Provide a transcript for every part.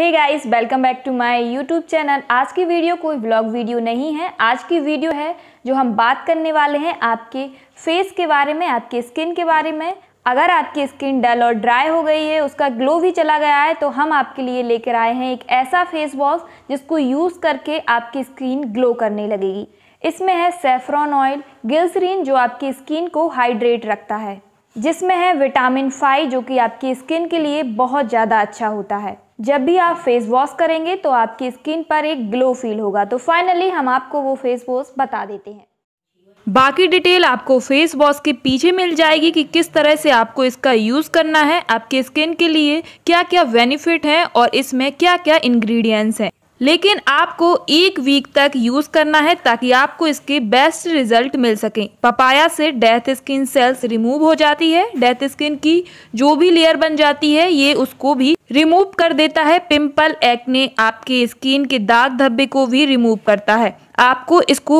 hey guys welcome back to my YouTube channel आज की video कोई ब्लॉग वीडियो नहीं है आज की वीडियो है जो हम बात करने वाले हैं आपके फेस के बारे में आपके स्किन के बारे में अगर आपकी स्किन डल और ड्राई हो गई है उसका ग्लो भी चला गया है तो हम आपके लिए लेकर आए हैं एक ऐसा फेस वॉश जिसको यूज़ करके आपकी स्किन ग्लो करने लगेगी इसमें है सेफ्रॉन ऑयल गिल्सरीन जो आपकी स्किन को हाइड्रेट रखता है जिसमें है विटामिन फाइव जो कि आपकी स्किन के लिए बहुत ज़्यादा अच्छा होता है जब भी आप फेस वॉश करेंगे तो आपकी स्किन पर एक ग्लो फील होगा तो फाइनली हम आपको वो फेस वॉश बता देते हैं बाकी डिटेल आपको फेस वॉश के पीछे मिल जाएगी कि किस तरह से आपको इसका यूज़ करना है आपके स्किन के लिए क्या क्या बेनिफिट है और इसमें क्या क्या इंग्रेडिएंट्स हैं लेकिन आपको एक वीक तक यूज करना है ताकि आपको इसके बेस्ट रिजल्ट मिल सके पपाया से डेथ स्किन सेल्स रिमूव हो जाती है डेथ स्किन की जो भी लेयर बन जाती है ये उसको भी रिमूव कर देता है पिंपल एक्ने आपके स्किन के दाग धब्बे को भी रिमूव करता है आपको इसको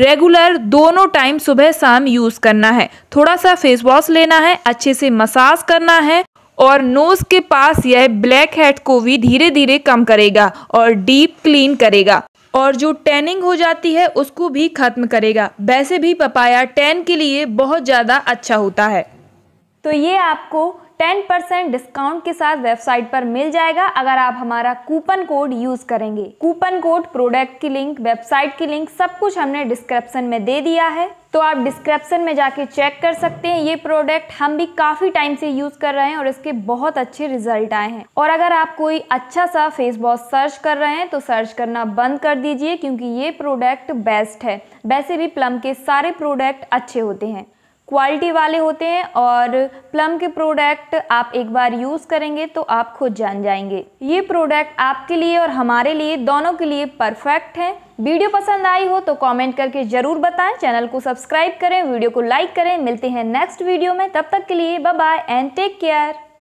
रेगुलर दोनों टाइम सुबह शाम यूज़ करना है थोड़ा सा फेस वॉश लेना है अच्छे से मसाज करना है और नोज के पास यह ब्लैक हेड को भी धीरे धीरे कम करेगा और डीप क्लीन करेगा और जो टैनिंग हो जाती है उसको भी खत्म करेगा वैसे भी पपाया टैन के लिए बहुत ज़्यादा अच्छा होता है तो ये आपको 10 परसेंट डिस्काउंट के साथ वेबसाइट पर मिल जाएगा अगर आप हमारा कूपन कोड यूज करेंगे कूपन कोड प्रोडक्ट की लिंक वेबसाइट की लिंक सब कुछ हमने डिस्क्रिप्शन में दे दिया है तो आप डिस्क्रिप्शन में जाके चेक कर सकते हैं ये प्रोडक्ट हम भी काफ़ी टाइम से यूज़ कर रहे हैं और इसके बहुत अच्छे रिजल्ट आए हैं और अगर आप कोई अच्छा सा फेस वॉश सर्च कर रहे हैं तो सर्च करना बंद कर दीजिए क्योंकि ये प्रोडक्ट बेस्ट है वैसे भी प्लम के सारे प्रोडक्ट अच्छे होते हैं क्वालिटी वाले होते हैं और प्लम के प्रोडक्ट आप एक बार यूज़ करेंगे तो आप खुद जान जाएंगे ये प्रोडक्ट आपके लिए और हमारे लिए दोनों के लिए परफेक्ट हैं वीडियो पसंद आई हो तो कमेंट करके ज़रूर बताएं चैनल को सब्सक्राइब करें वीडियो को लाइक करें मिलते हैं नेक्स्ट वीडियो में तब तक के लिए bye bye and take care